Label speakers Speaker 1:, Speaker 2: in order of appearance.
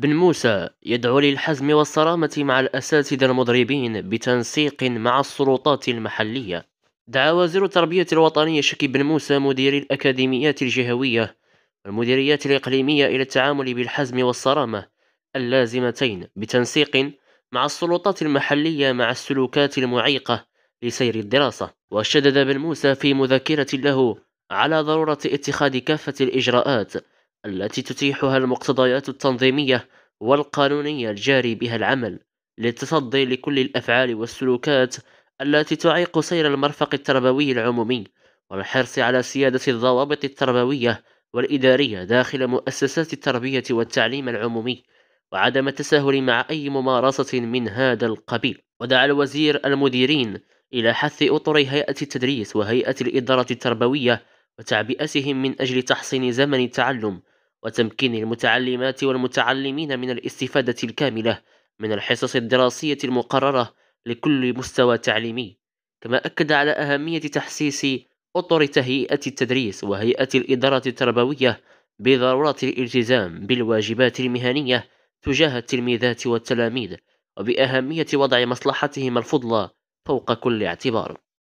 Speaker 1: بن موسى يدعو للحزم والصرامة مع الأساتذة المضربين بتنسيق مع السلطات المحلية دعا وزير التربية الوطنية شكي بن موسى مدير الأكاديميات الجهوية والمديريات الإقليمية إلى التعامل بالحزم والصرامة اللازمتين بتنسيق مع السلطات المحلية مع السلوكات المعيقة لسير الدراسة وشدد بن موسى في مذكرة له على ضرورة اتخاذ كافة الإجراءات التي تتيحها المقتضيات التنظيمية والقانونية الجاري بها العمل للتصدي لكل الأفعال والسلوكات التي تعيق سير المرفق التربوي العمومي والحرص على سيادة الضوابط التربوية والإدارية داخل مؤسسات التربية والتعليم العمومي وعدم التساهل مع أي ممارسة من هذا القبيل ودعا الوزير المديرين إلى حث أطر هيئة التدريس وهيئة الإدارة التربوية وتعبئتهم من أجل تحصين زمن التعلم وتمكين المتعلمات والمتعلمين من الاستفادة الكاملة من الحصص الدراسية المقررة لكل مستوى تعليمي كما أكد على أهمية تحسيس أطر تهيئة التدريس وهيئة الإدارة التربوية بضرورة الالتزام بالواجبات المهنية تجاه التلميذات والتلاميذ وبأهمية وضع مصلحتهم الفضلى فوق كل اعتبار